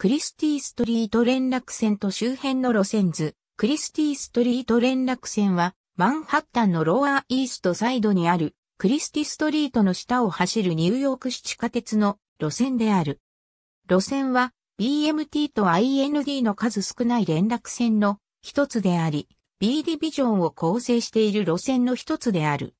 クリスティストリート連絡線と周辺の路線図、クリスティストリート連絡線は、マンハッタンのローアーイーストサイドにある、クリスティストリートの下を走るニューヨーク市地下鉄の路線である。路線は、BMT と IND の数少ない連絡線の一つであり、B ディビジョンを構成している路線の一つである。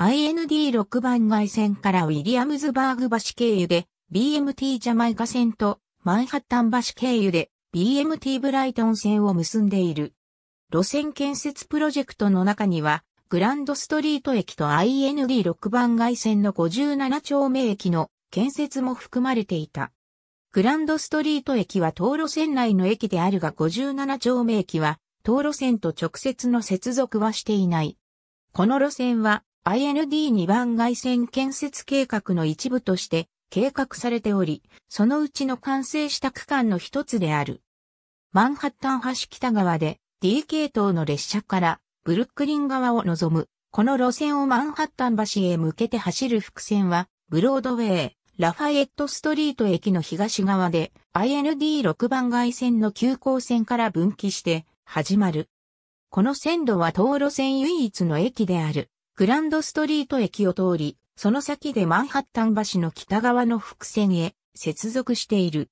IND6 番街線からウィリアムズバーグ橋経由で、BMT ジャマイカ線とマンハッタン橋経由で BMT ブライトン線を結んでいる。路線建設プロジェクトの中には、グランドストリート駅と IND6 番街線の57丁目駅の建設も含まれていた。グランドストリート駅は東路線内の駅であるが57丁目駅は東路線と直接の接続はしていない。この路線は IND2 番街線建設計画の一部として計画されており、そのうちの完成した区間の一つである。マンハッタン橋北側で D 系統の列車からブルックリン側を望む、この路線をマンハッタン橋へ向けて走る伏線は、ブロードウェイ、ラファエットストリート駅の東側で IND6 番街線の急行線から分岐して始まる。この線路は東路線唯一の駅であるグランドストリート駅を通りその先でマンハッタン橋の北側の伏線へ接続している。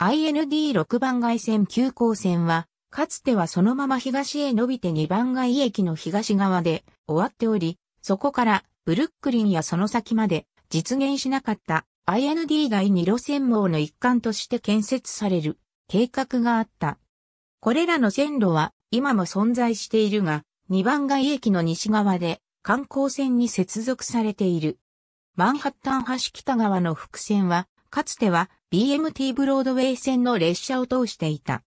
IND6 番街線急行線は、かつてはそのまま東へ伸びて2番街駅の東側で終わっており、そこからブルックリンやその先まで実現しなかった IND 第2路線網の一環として建設される計画があった。これらの線路は今も存在しているが、2番街駅の西側で観光船に接続されている。マンハッタン橋北側の伏線は、かつては BMT ブロードウェイ線の列車を通していた。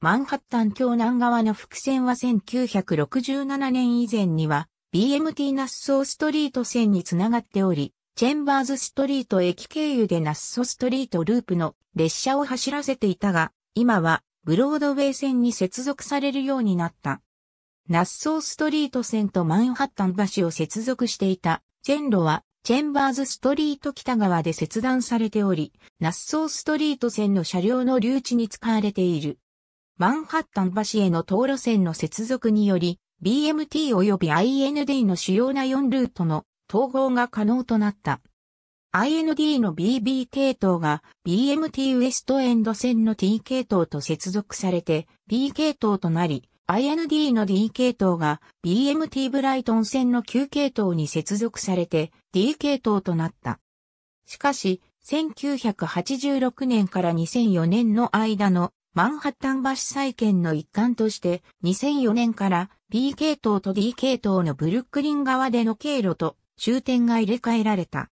マンハッタン橋南側の伏線は1967年以前には BMT ナッソーストリート線につながっており、チェンバーズストリート駅経由でナッソストリートループの列車を走らせていたが、今はブロードウェイ線に接続されるようになった。ナッソーストリート線とマンハッタン橋を接続していた。線路は、チェンバーズストリート北側で切断されており、ナッソーストリート線の車両の留置に使われている。マンハッタン橋への道路線の接続により、BMT 及び IND の主要な4ルートの統合が可能となった。IND の BB 系統が BMT ウエストエンド線の T 系統と接続されて B 系統となり、IND の D 系統が BMT ブライトン線の9系統に接続されて D 系統となった。しかし、1986年から2004年の間のマンハッタン橋再建の一環として2004年から B 系統と D 系統のブルックリン側での経路と終点が入れ替えられた。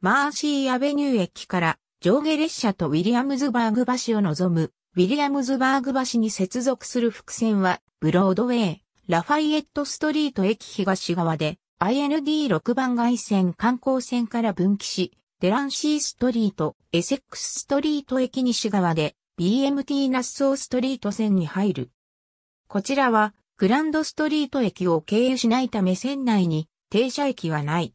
マーシーアベニュー駅から上下列車とウィリアムズバーグ橋を望むウィリアムズバーグ橋に接続する伏線は、ブロードウェイ、ラファイエットストリート駅東側で、IND6 番外線観光線から分岐し、デランシーストリート、エセックスストリート駅西側で、BMT ナッソーストリート線に入る。こちらは、グランドストリート駅を経由しないため線内に停車駅はない。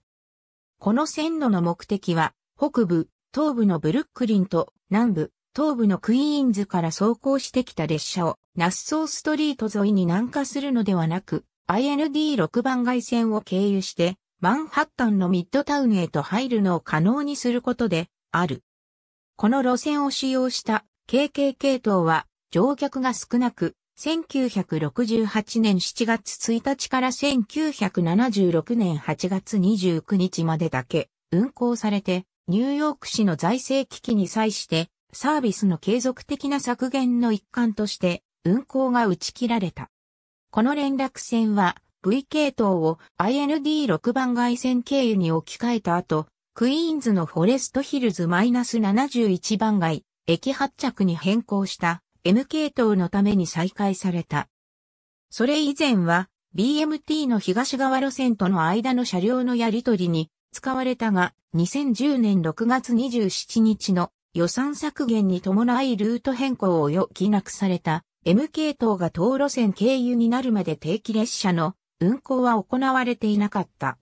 この線路の目的は、北部、東部のブルックリンと南部、東部のクイーンズから走行してきた列車をナッソーストリート沿いに南下するのではなく、IND6 番街線を経由して、マンハッタンのミッドタウンへと入るのを可能にすることである。この路線を使用した KK 系統は乗客が少なく、1968年7月1日から1976年8月29日までだけ運行されて、ニューヨーク市の財政危機に際してサービスの継続的な削減の一環として運行が打ち切られた。この連絡線は V 系統を IND6 番外線経由に置き換えた後、クイーンズのフォレストヒルズ -71 番街、駅発着に変更した M 系統のために再開された。それ以前は BMT の東側路線との間の車両のやり取りに使われたが、2010年6月27日の予算削減に伴いルート変更を余儀なくされた M 系統が当路線経由になるまで定期列車の運行は行われていなかった。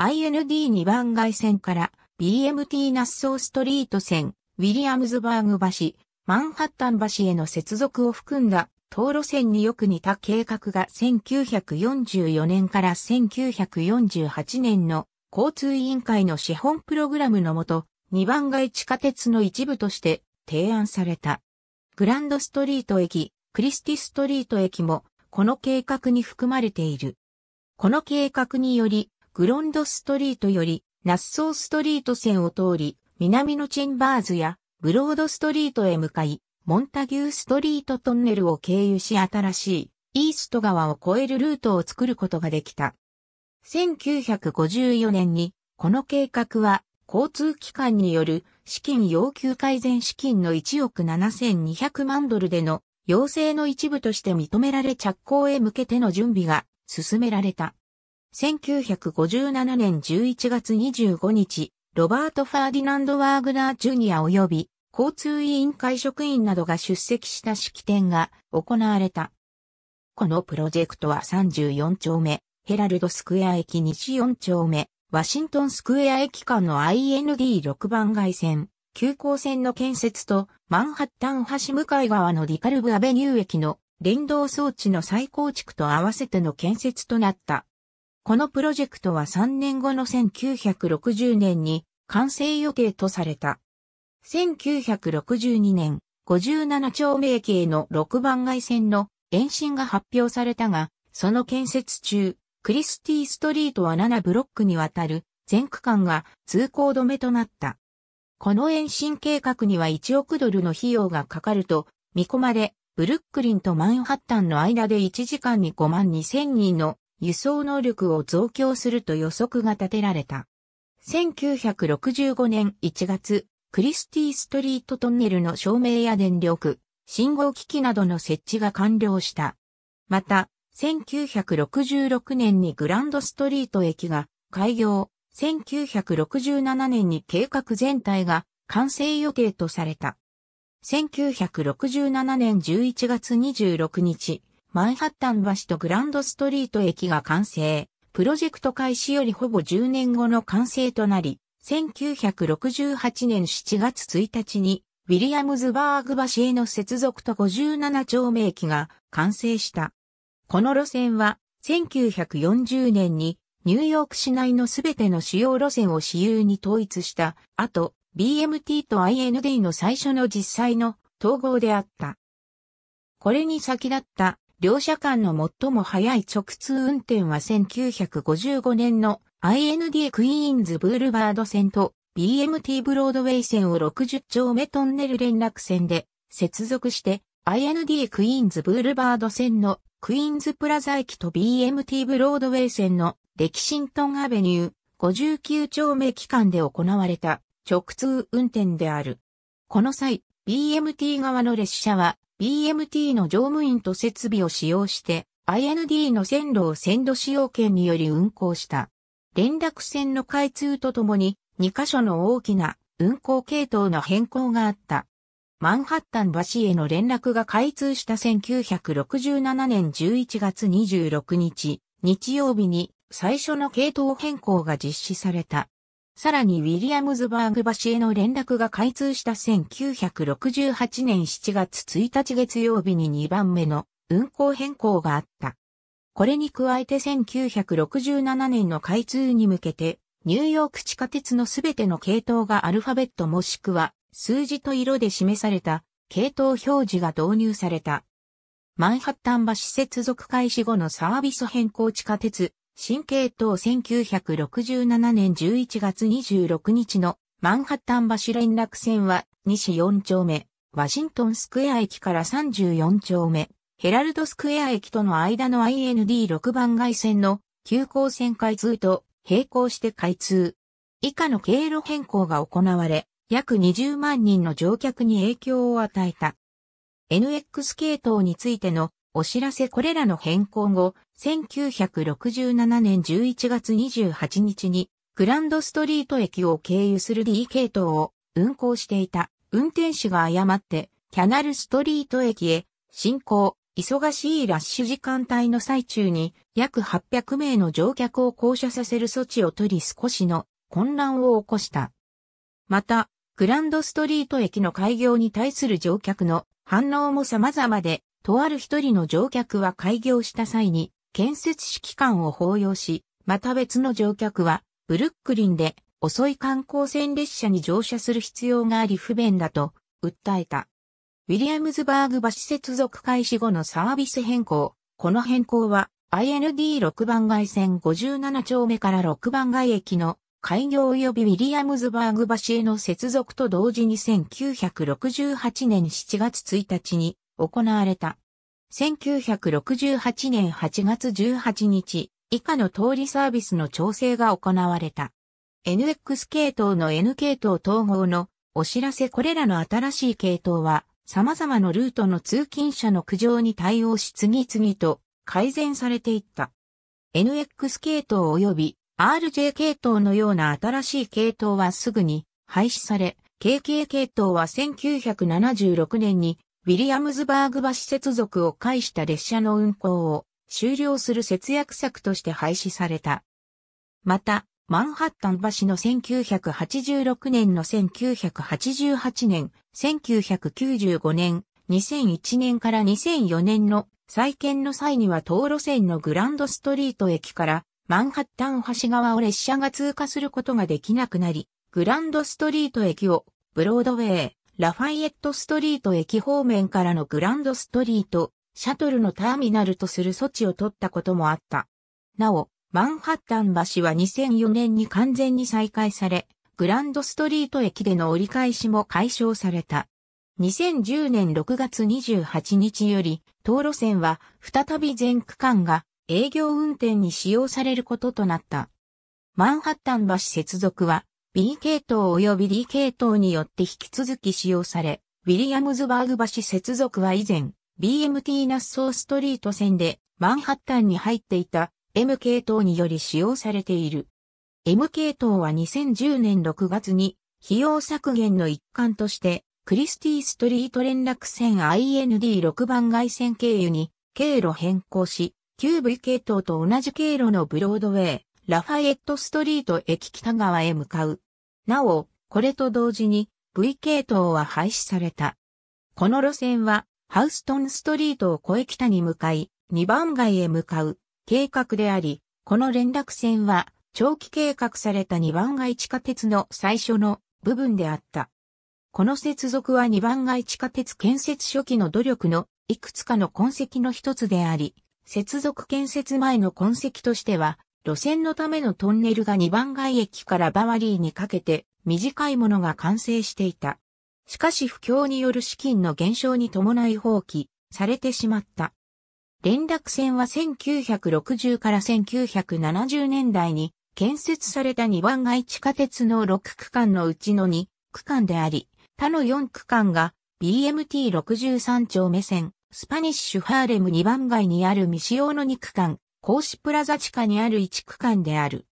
IND2 番街線から BMT ナッソーストリート線、ウィリアムズバーグ橋、マンハッタン橋への接続を含んだ当路線によく似た計画が1944年から1948年の交通委員会の資本プログラムのもと2番街地下鉄の一部として提案された。グランドストリート駅、クリスティストリート駅もこの計画に含まれている。この計画により、グロンドストリートよりナッソーストリート線を通り、南のチェンバーズやブロードストリートへ向かい、モンタギューストリートトンネルを経由し新しいイースト川を越えるルートを作ることができた。1954年にこの計画は交通機関による資金要求改善資金の1億7200万ドルでの要請の一部として認められ着工へ向けての準備が進められた。1957年11月25日、ロバート・ファーディナンド・ワーグナー・ジュニア及び交通委員会職員などが出席した式典が行われた。このプロジェクトは34丁目、ヘラルドスクエア駅西4丁目、ワシントンスクエア駅間の IND6 番街線、急行線の建設と、マンハッタン橋向かい側のディカルブアベニュー駅の連動装置の再構築と合わせての建設となった。このプロジェクトは3年後の1960年に完成予定とされた。1962年、57丁目駅への6番街線の延伸が発表されたが、その建設中、クリスティストリートは7ブロックにわたる全区間が通行止めとなった。この延伸計画には1億ドルの費用がかかると見込まれ、ブルックリンとマンハッタンの間で1時間に5万2千人の輸送能力を増強すると予測が立てられた。1965年1月、クリスティストリートトンネルの照明や電力、信号機器などの設置が完了した。また、1966年にグランドストリート駅が開業、1967年に計画全体が完成予定とされた。1967年11月26日、マンハッタン橋とグランドストリート駅が完成。プロジェクト開始よりほぼ10年後の完成となり、1968年7月1日に、ウィリアムズバーグ橋への接続と57丁目駅が完成した。この路線は、1940年にニューヨーク市内のすべての主要路線を私有に統一した後、BMT と IND の最初の実際の統合であった。これに先立った両社間の最も早い直通運転は1955年の IND クイーンズブールバード線と BMT ブロードウェイ線を60丁目トンネル連絡線で接続して IND クイーンズブールバード線のクイーンズプラザ駅と BMT ブロードウェイ線のレキシントンアベニュー59丁目期間で行われた直通運転である。この際、BMT 側の列車は BMT の乗務員と設備を使用して IND の線路を線路使用権により運行した。連絡線の開通とともに2カ所の大きな運行系統の変更があった。マンハッタン橋への連絡が開通した1967年11月26日、日曜日に最初の系統変更が実施された。さらにウィリアムズバーグ橋への連絡が開通した1968年7月1日月曜日に2番目の運行変更があった。これに加えて1967年の開通に向けて、ニューヨーク地下鉄のすべての系統がアルファベットもしくは数字と色で示された系統表示が導入された。マンハッタン橋接続開始後のサービス変更地下鉄、新系統1967年11月26日のマンハッタン橋連絡線は西4丁目、ワシントンスクエア駅から34丁目、ヘラルドスクエア駅との間の IND6 番外線の急行線開通と並行して開通。以下の経路変更が行われ、約20万人の乗客に影響を与えた。NX 系統についてのお知らせこれらの変更後、1967年11月28日にグランドストリート駅を経由する D 系統を運行していた運転手が誤ってキャナルストリート駅へ進行、忙しいラッシュ時間帯の最中に約800名の乗客を降車させる措置を取り少しの混乱を起こした。また、グランドストリート駅の開業に対する乗客の反応も様々で、とある一人の乗客は開業した際に建設指揮官を抱擁し、また別の乗客はブルックリンで遅い観光船列車に乗車する必要があり不便だと訴えた。ウィリアムズバーグ橋接続開始後のサービス変更。この変更は IND6 番街線57丁目から6番街駅の開業及びウィリアムズバーグ橋への接続と同時に1968年7月1日に行われた。1968年8月18日、以下の通りサービスの調整が行われた。NX 系統の N 系統統合のお知らせこれらの新しい系統は様々なルートの通勤者の苦情に対応し次々と改善されていった。NX 系統及び RJ 系統のような新しい系統はすぐに廃止され、KK 系統は1976年にウィリアムズバーグ橋接続を介した列車の運行を終了する節約策として廃止された。また、マンハッタン橋の1986年の1988年、1995年、2001年から2004年の再建の際には当路線のグランドストリート駅からマンハッタン橋側を列車が通過することができなくなり、グランドストリート駅をブロードウェイ、ラファイエットストリート駅方面からのグランドストリート、シャトルのターミナルとする措置を取ったこともあった。なお、マンハッタン橋は2004年に完全に再開され、グランドストリート駅での折り返しも解消された。2010年6月28日より、当路線は再び全区間が営業運転に使用されることとなった。マンハッタン橋接続は B 系統及び D 系統によって引き続き使用され、ウィリアムズバーグ橋接続は以前 BMT ナッソーストリート線でマンハッタンに入っていた M 系統により使用されている。M 系統は2010年6月に費用削減の一環としてクリスティストリート連絡線 IND6 番外線経由に経路変更し q v 系統と同じ経路のブロードウェイ、ラファエットストリート駅北側へ向かう。なお、これと同時に V 系統は廃止された。この路線はハウストンストリートを越え北に向かい、2番街へ向かう計画であり、この連絡線は長期計画された2番街地下鉄の最初の部分であった。この接続は2番街地下鉄建設初期の努力のいくつかの痕跡の一つであり、接続建設前の痕跡としては、路線のためのトンネルが2番街駅からバワリーにかけて短いものが完成していた。しかし不況による資金の減少に伴い放棄されてしまった。連絡線は1960から1970年代に建設された2番街地下鉄の6区間のうちの2区間であり、他の4区間が BMT63 丁目線、スパニッシュハーレム2番街にある未使用の2区間、コーシプラザ地下にある1区間である。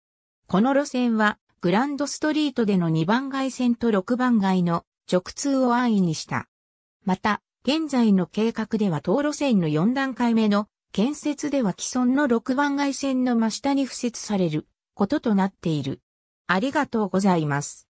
この路線は、グランドストリートでの2番街線と6番街の直通を安易にした。また、現在の計画では当路線の4段階目の建設では既存の6番街線の真下に付設されることとなっている。ありがとうございます。